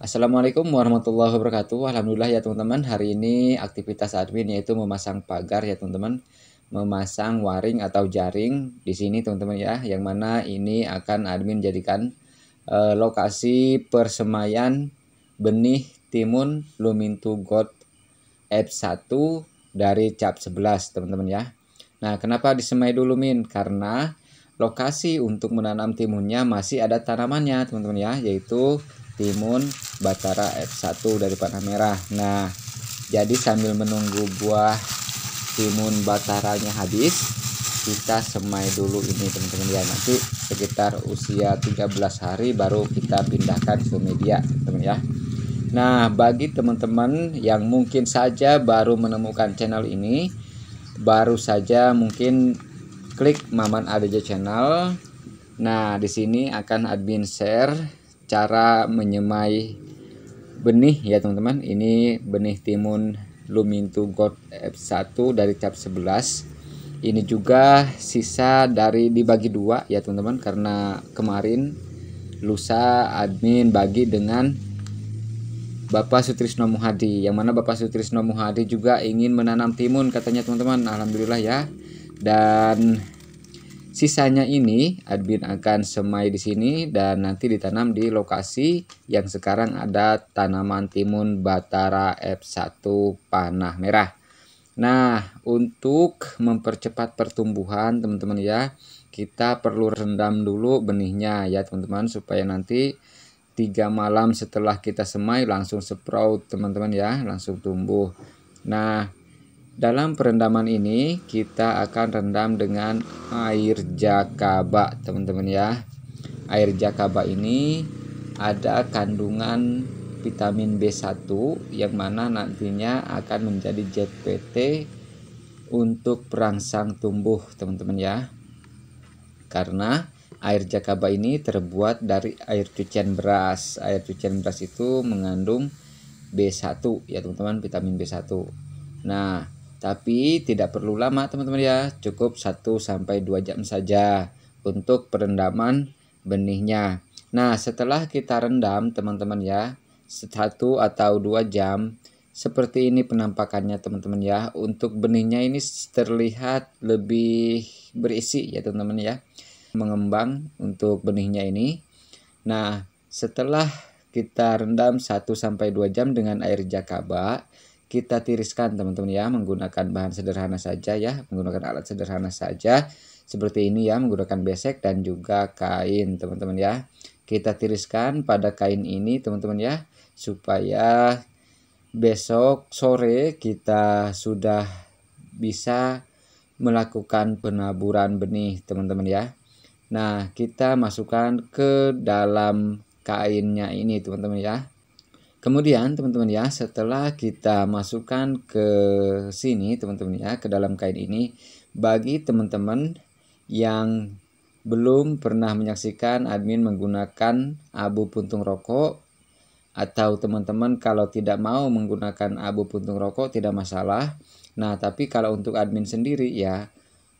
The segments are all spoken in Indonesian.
Assalamualaikum warahmatullahi wabarakatuh. Alhamdulillah ya teman-teman, hari ini aktivitas admin yaitu memasang pagar ya teman-teman. Memasang waring atau jaring di sini teman-teman ya, yang mana ini akan admin jadikan eh, lokasi persemayan benih timun lumintu god F1 dari cap 11 teman-teman ya. Nah, kenapa disemai dulu min? Karena lokasi untuk menanam timunnya masih ada tanamannya teman-teman ya, yaitu timun batara F1 dari panah merah nah jadi sambil menunggu buah timun bataranya habis kita semai dulu ini teman-teman ya nanti sekitar usia 13 hari baru kita pindahkan ke media teman-teman ya Nah bagi teman-teman yang mungkin saja baru menemukan channel ini baru saja mungkin klik Maman Adejo channel Nah, di sini akan admin share cara menyemai benih ya teman-teman ini benih timun lumintu gold F1 dari cap 11 ini juga sisa dari dibagi dua ya teman-teman karena kemarin lusa admin bagi dengan Bapak Sutrisno Muhadi yang mana Bapak Sutrisno Muhadi juga ingin menanam timun katanya teman-teman Alhamdulillah ya dan Sisanya ini admin akan semai di sini dan nanti ditanam di lokasi yang sekarang ada tanaman timun batara F1 panah merah. Nah, untuk mempercepat pertumbuhan teman-teman ya, kita perlu rendam dulu benihnya ya teman-teman supaya nanti tiga malam setelah kita semai langsung sprout teman-teman ya, langsung tumbuh. Nah, dalam perendaman ini kita akan rendam dengan air jakaba, teman-teman ya. Air jakaba ini ada kandungan vitamin B1 yang mana nantinya akan menjadi JPT untuk perangsang tumbuh, teman-teman ya. Karena air jakaba ini terbuat dari air cucian beras. Air cucian beras itu mengandung B1 ya teman-teman, vitamin B1. Nah, tapi tidak perlu lama teman-teman ya, cukup 1 sampai 2 jam saja untuk perendaman benihnya. Nah, setelah kita rendam teman-teman ya, 1 atau 2 jam seperti ini penampakannya teman-teman ya. Untuk benihnya ini terlihat lebih berisi ya teman-teman ya. Mengembang untuk benihnya ini. Nah, setelah kita rendam 1 sampai 2 jam dengan air jakaba, kita tiriskan teman-teman ya menggunakan bahan sederhana saja ya menggunakan alat sederhana saja seperti ini ya menggunakan besek dan juga kain teman-teman ya kita tiriskan pada kain ini teman-teman ya supaya besok sore kita sudah bisa melakukan penaburan benih teman-teman ya Nah kita masukkan ke dalam kainnya ini teman-teman ya Kemudian teman-teman ya, setelah kita masukkan ke sini teman-teman ya, ke dalam kain ini bagi teman-teman yang belum pernah menyaksikan admin menggunakan abu puntung rokok atau teman-teman kalau tidak mau menggunakan abu puntung rokok tidak masalah. Nah, tapi kalau untuk admin sendiri ya,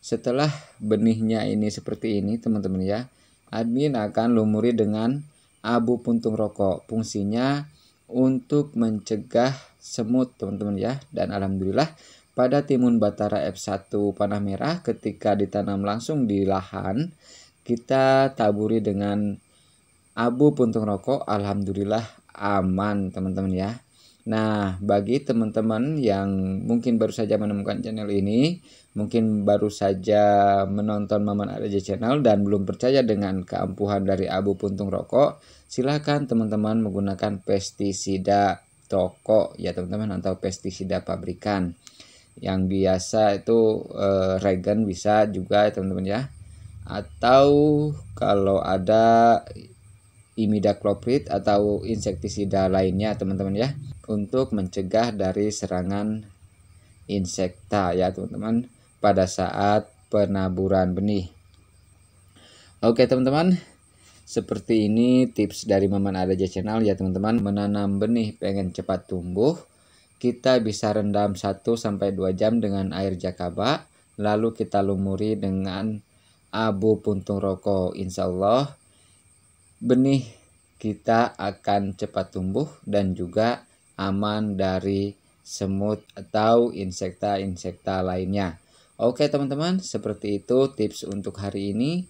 setelah benihnya ini seperti ini teman-teman ya, admin akan lumuri dengan abu puntung rokok. Fungsinya untuk mencegah semut teman-teman ya dan alhamdulillah pada timun batara F1 panah merah ketika ditanam langsung di lahan kita taburi dengan abu puntung rokok alhamdulillah aman teman-teman ya Nah, bagi teman-teman yang mungkin baru saja menemukan channel ini, mungkin baru saja menonton Maman Areja channel dan belum percaya dengan keampuhan dari abu puntung rokok, silahkan teman-teman menggunakan pestisida toko ya teman-teman atau pestisida pabrikan. Yang biasa itu eh, regen bisa juga ya teman-teman ya. Atau kalau ada imidacloprid atau insektisida lainnya teman-teman ya untuk mencegah dari serangan insekta ya teman-teman pada saat penaburan benih. Oke teman-teman, seperti ini tips dari Maman Adaja Channel ya teman-teman. Menanam benih pengen cepat tumbuh, kita bisa rendam 1 sampai 2 jam dengan air jakaba, lalu kita lumuri dengan abu puntung rokok. Insya Allah benih kita akan cepat tumbuh dan juga aman dari semut atau insekta-insekta lainnya. Oke teman-teman, seperti itu tips untuk hari ini.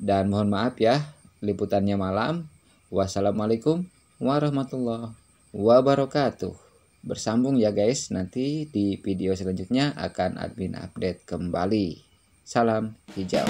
Dan mohon maaf ya, liputannya malam. Wassalamualaikum warahmatullahi wabarakatuh. Bersambung ya guys, nanti di video selanjutnya akan admin update kembali. Salam hijau.